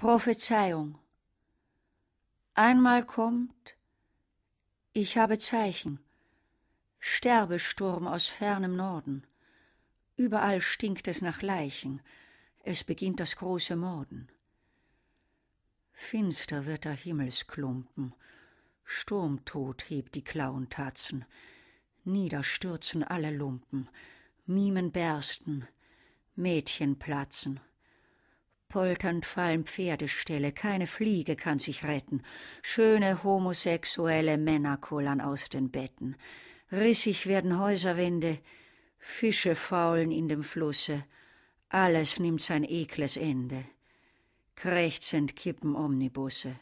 Prophezeiung. Einmal kommt, ich habe Zeichen, Sterbesturm aus fernem Norden. Überall stinkt es nach Leichen, es beginnt das große Morden. Finster wird der Himmelsklumpen, Sturmtod hebt die Klauentatzen, niederstürzen alle Lumpen, Mimen bersten, Mädchen platzen. Polternd fallen Pferdeställe, keine Fliege kann sich retten. Schöne homosexuelle Männer kullern aus den Betten. Rissig werden Häuserwände, Fische faulen in dem Flusse. Alles nimmt sein ekles Ende. Krächzend kippen Omnibusse.